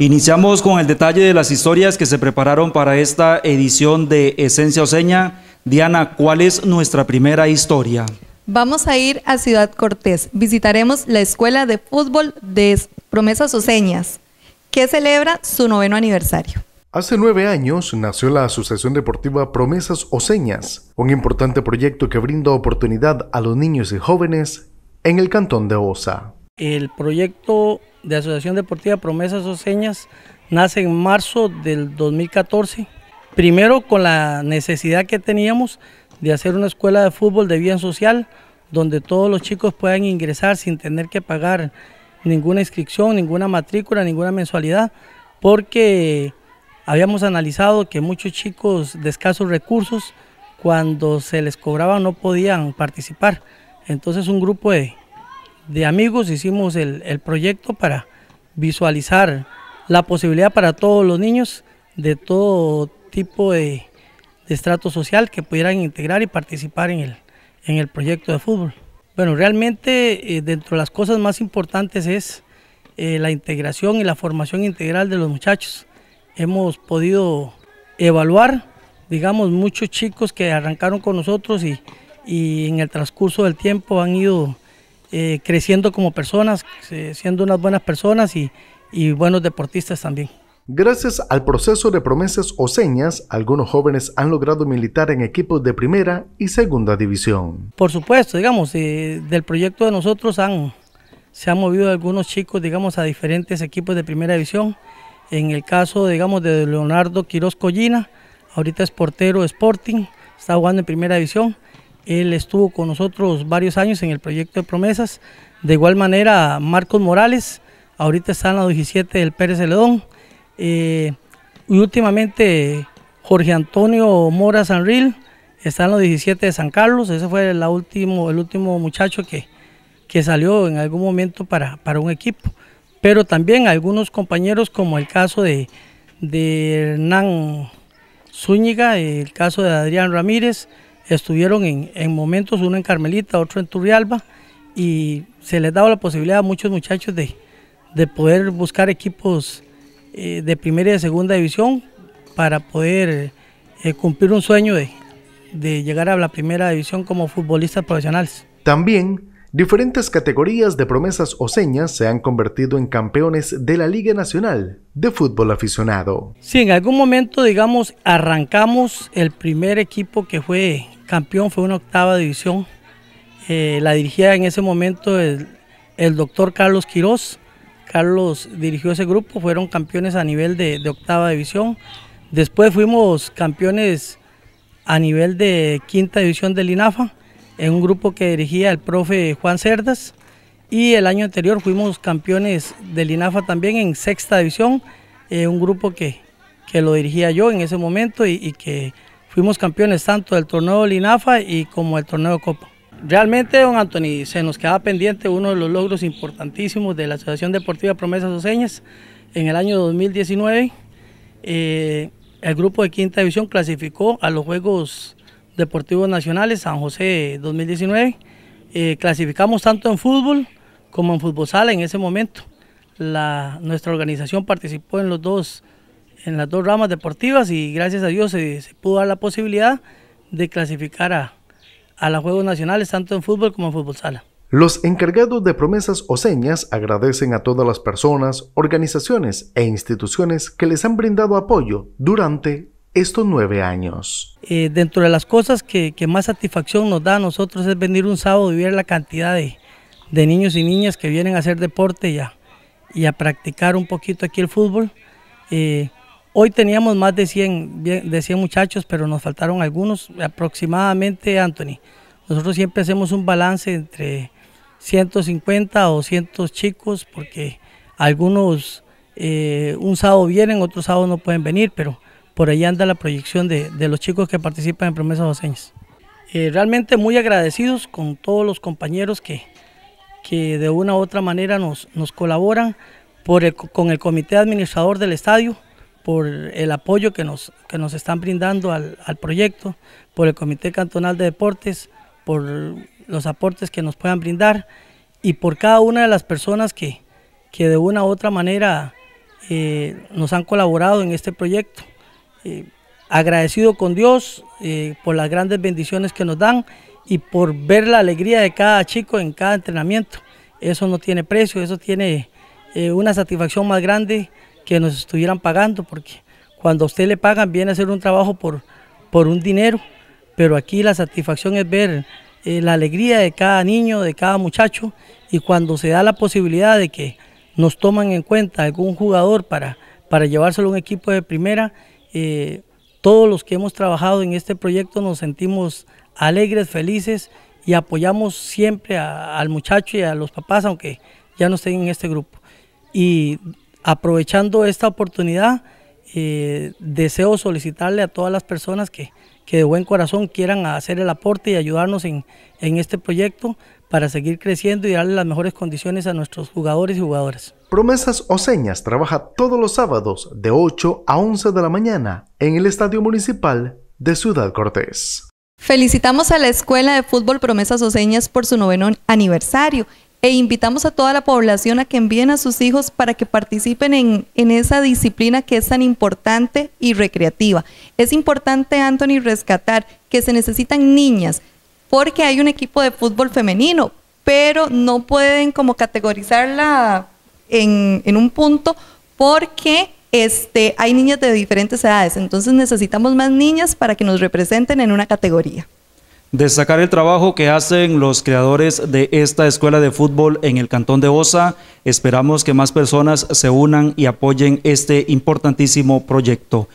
Iniciamos con el detalle de las historias que se prepararon para esta edición de Esencia Oseña. Diana, ¿cuál es nuestra primera historia? Vamos a ir a Ciudad Cortés. Visitaremos la Escuela de Fútbol de Promesas Oseñas, que celebra su noveno aniversario. Hace nueve años nació la Asociación Deportiva Promesas Oseñas, un importante proyecto que brinda oportunidad a los niños y jóvenes en el Cantón de Osa. El proyecto de Asociación Deportiva Promesas Señas nace en marzo del 2014, primero con la necesidad que teníamos de hacer una escuela de fútbol de bien social, donde todos los chicos puedan ingresar sin tener que pagar ninguna inscripción, ninguna matrícula, ninguna mensualidad, porque habíamos analizado que muchos chicos de escasos recursos, cuando se les cobraba no podían participar. Entonces un grupo de de amigos hicimos el, proyecto para visualizar la posibilidad para todos los niños de todo tipo de, estrato social que pudieran integrar y participar en el, en el proyecto de fútbol. Bueno, realmente eh, dentro de las cosas más importantes es eh, la integración y la formación integral de los muchachos. Hemos podido evaluar, digamos, muchos chicos que arrancaron con nosotros y, y en el transcurso del tiempo han ido eh, creciendo como personas, eh, siendo unas buenas personas y, y buenos deportistas también. Gracias al proceso de promesas o señas, algunos jóvenes han logrado militar en equipos de primera y segunda división. Por supuesto, digamos, eh, del proyecto de nosotros se han movido algunos chicos, digamos, a diferentes equipos de primera división. En el caso, digamos, de Leonardo Quiroz Collina, ahorita es portero Sporting, está jugando en primera división. Él estuvo con nosotros varios años en el proyecto de promesas. De igual manera, Marcos Morales, ahorita está en la 17 del Pérez Celedón. Eh, y últimamente, Jorge Antonio Mora Sanril está en la 17 de San Carlos. Ese fue el último, el último muchacho que, que salió en algún momento para, para un equipo. Pero también algunos compañeros, como el caso de, de Hernán Zúñiga, el caso de Adrián Ramírez estuvieron en, momentos, uno en Carmelita, otro en Turrialba, y se les daba la posibilidad a muchos muchachos de, poder buscar equipos eh, de primera y de segunda división para poder eh, cumplir un sueño de, llegar a la primera división como futbolistas profesionales. También Diferentes categorías de promesas o señas se han convertido en campeones de la Liga Nacional de Fútbol Aficionado. Sí, en algún momento, digamos, arrancamos el primer equipo que fue campeón, fue una octava división. Eh, la dirigía en ese momento el, doctor Carlos Quirós. Carlos dirigió ese grupo, fueron campeones a nivel de, octava división. Después fuimos campeones a nivel de quinta división del INAFA, en un grupo que dirigía el profe Juan Cerdas. Y el año anterior fuimos campeones del INAFA también en sexta división, eh, un grupo que, lo dirigía yo en ese momento y que Fuimos campeones tanto del torneo Linafa y como el torneo Copa. Realmente, don Anthony, se nos quedaba pendiente uno de los logros importantísimos de la Asociación Deportiva Promesas Oseñas en el año 2019. Eh, el grupo de quinta división clasificó a los Juegos Deportivos Nacionales San José 2019. Eh, clasificamos tanto en fútbol como en fútbol sala en ese momento. nuestra organización participó en los dos en las dos ramas deportivas y gracias a Dios se, pudo dar la posibilidad de clasificar a, a los Juegos Nacionales, tanto en fútbol como en fútbol sala. Los encargados de promesas o señas agradecen a todas las personas, organizaciones e instituciones que les han brindado apoyo durante estos nueve años. Eh, dentro de las cosas que, más satisfacción nos da a nosotros es venir un sábado y ver la cantidad de, niños y niñas que vienen a hacer deporte y a, y a practicar un poquito aquí el fútbol. Eh, Hoy teníamos más de 100, de 100 muchachos, pero nos faltaron algunos, aproximadamente, Anthony. Nosotros siempre hacemos un balance entre 150 o 200 chicos, porque algunos eh, un sábado vienen, otros sábados no pueden venir, pero por ahí anda la proyección de, los chicos que participan en Promesas Oseñas. Eh, realmente muy agradecidos con todos los compañeros que, que de una u otra manera nos, nos colaboran con el comité administrador del estadio por el apoyo que nos, que nos están brindando al, al proyecto, por el Comité Cantonal de Deportes, por los aportes que nos puedan brindar y por cada una de las personas que, que de una u otra manera eh, nos han colaborado en este proyecto. Eh, agradecido con Dios eh, por las grandes bendiciones que nos dan y por ver la alegría de cada chico en cada entrenamiento. Eso no tiene precio, eso tiene una satisfacción más grande que nos estuvieran pagando, porque cuando a usted le pagan viene a hacer un trabajo por, por un dinero, pero aquí la satisfacción es ver eh, la alegría de cada niño, de cada muchacho, y cuando se da la posibilidad de que nos toman en cuenta algún jugador para, para llevárselo a un equipo de primera, eh, todos los que hemos trabajado en este proyecto nos sentimos alegres, felices y apoyamos siempre al muchacho y a los papás, aunque ya no estén en este grupo. Y aprovechando esta oportunidad, eh, deseo solicitarle a todas las personas que, de buen corazón quieran hacer el aporte y ayudarnos en, en este proyecto para seguir creciendo y darle las mejores condiciones a nuestros jugadores y jugadoras. Promesas Oseñas trabaja todos los sábados de 8 a 11 de la mañana en el Estadio Municipal de Ciudad Cortés. Felicitamos a la Escuela de Fútbol Promesas Oseñas por su noveno aniversario e invitamos a toda la población a que envíen a sus hijos para que participen en, esa disciplina que es tan importante y recreativa. Es importante, Anthony, rescatar que se necesitan niñas porque hay un equipo de fútbol femenino, pero no pueden como categorizarla en, un punto porque este, hay niñas de diferentes edades, entonces necesitamos más niñas para que nos representen en una categoría. Destacar el trabajo que hacen los creadores de esta escuela de fútbol en el Cantón de Osa. Esperamos que más personas se unan y apoyen este importantísimo proyecto.